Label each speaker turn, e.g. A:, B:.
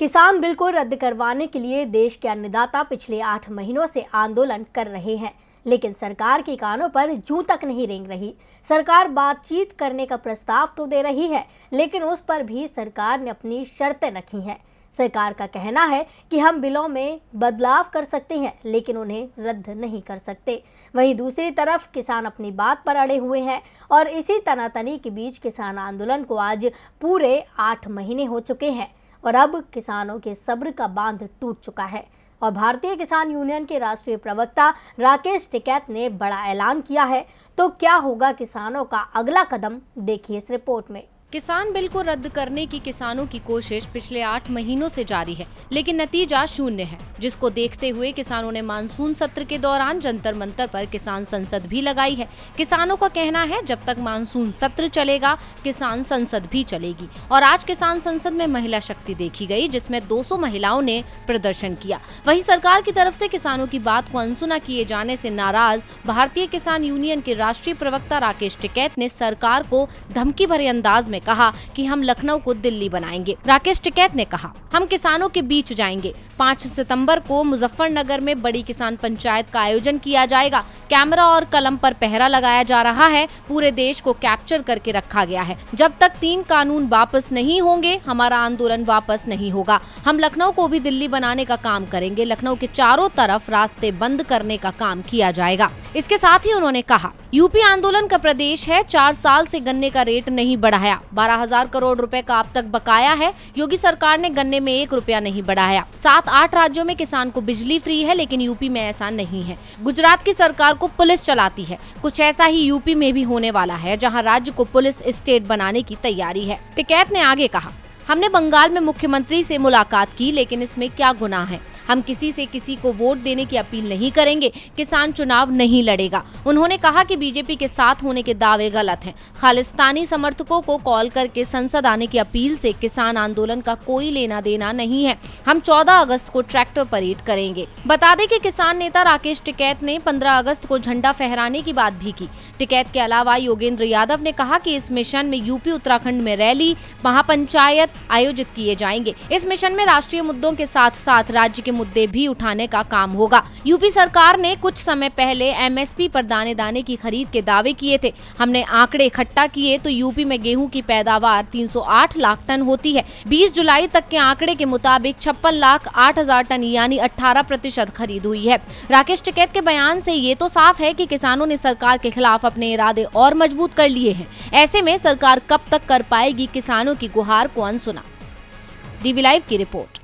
A: किसान बिल को रद्द करवाने के लिए देश के अन्नदाता पिछले आठ महीनों से आंदोलन कर रहे हैं लेकिन सरकार के कानों पर जू तक नहीं रेंग रही सरकार बातचीत करने का प्रस्ताव तो दे रही है लेकिन उस पर भी सरकार ने अपनी शर्तें रखी हैं सरकार का कहना है कि हम बिलों में बदलाव कर सकते हैं लेकिन उन्हें रद्द नहीं कर सकते वहीं दूसरी तरफ किसान अपनी बात पर अड़े हुए हैं और इसी तनातनी के बीच किसान आंदोलन को आज पूरे आठ महीने हो चुके हैं और अब किसानों के सब्र का बांध टूट चुका है और भारतीय किसान यूनियन के राष्ट्रीय प्रवक्ता राकेश टिकैत ने बड़ा ऐलान किया है तो क्या होगा किसानों का अगला कदम देखिए इस रिपोर्ट में किसान बिल को रद्द करने
B: की किसानों की कोशिश पिछले आठ महीनों से जारी है लेकिन नतीजा शून्य है जिसको देखते हुए किसानों ने मानसून सत्र के दौरान जंतर मंतर पर किसान संसद भी लगाई है किसानों का कहना है जब तक मानसून सत्र चलेगा किसान संसद भी चलेगी और आज किसान संसद में महिला शक्ति देखी गई जिसमें 200 महिलाओं ने प्रदर्शन किया वही सरकार की तरफ ऐसी किसानों की बात को अनसुना किए जाने ऐसी नाराज भारतीय किसान यूनियन के राष्ट्रीय प्रवक्ता राकेश टिकैत ने सरकार को धमकी भरे अंदाज में ने कहा कि हम लखनऊ को दिल्ली बनाएंगे राकेश टिकैत ने कहा हम किसानों के बीच जाएंगे पाँच सितम्बर को मुजफ्फरनगर में बड़ी किसान पंचायत का आयोजन किया जाएगा कैमरा और कलम पर पहरा लगाया जा रहा है पूरे देश को कैप्चर करके रखा गया है जब तक तीन कानून वापस नहीं होंगे हमारा आंदोलन वापस नहीं होगा हम लखनऊ को भी दिल्ली बनाने का काम करेंगे लखनऊ के चारों तरफ रास्ते बंद करने का काम किया जाएगा इसके साथ ही उन्होंने कहा यूपी आंदोलन का प्रदेश है चार साल से गन्ने का रेट नहीं बढ़ाया बारह हजार करोड़ रुपए का अब तक बकाया है योगी सरकार ने गन्ने में एक रुपया नहीं बढ़ाया सात आठ राज्यों में किसान को बिजली फ्री है लेकिन यूपी में ऐसा नहीं है गुजरात की सरकार को पुलिस चलाती है कुछ ऐसा ही यूपी में भी होने वाला है जहाँ राज्य को पुलिस स्टेट बनाने की तैयारी है टिकैत ने आगे कहा हमने बंगाल में मुख्यमंत्री से मुलाकात की लेकिन इसमें क्या गुनाह है हम किसी से किसी को वोट देने की अपील नहीं करेंगे किसान चुनाव नहीं लड़ेगा उन्होंने कहा कि बीजेपी के साथ होने के दावे गलत हैं खालिस्तानी समर्थकों को कॉल करके संसद आने की अपील से किसान आंदोलन का कोई लेना देना नहीं है हम चौदह अगस्त को ट्रैक्टर परेड करेंगे बता दें कि किसान नेता राकेश टिकैत ने पंद्रह अगस्त को झंडा फहराने की बात भी की टिकैत के अलावा योगेंद्र यादव ने कहा की इस मिशन में यूपी उत्तराखंड में रैली महापंचायत आयोजित किए जाएंगे इस मिशन में राष्ट्रीय मुद्दों के साथ साथ राज्य के मुद्दे भी उठाने का काम होगा यूपी सरकार ने कुछ समय पहले एमएसपी पर दाने दाने की खरीद के दावे किए थे हमने आंकड़े इकट्ठा किए तो यूपी में गेहूं की पैदावार 308 लाख टन होती है 20 जुलाई तक के आंकड़े के मुताबिक छप्पन लाख आठ हजार टन यानी अठारह प्रतिशत खरीद हुई है राकेश टिकैत के बयान ऐसी ये तो साफ है कि किसानों ने सरकार के खिलाफ अपने इरादे और मजबूत कर लिए हैं ऐसे में सरकार कब तक कर पाएगी किसानों की गुहार को अनसुना डीवी लाइव की रिपोर्ट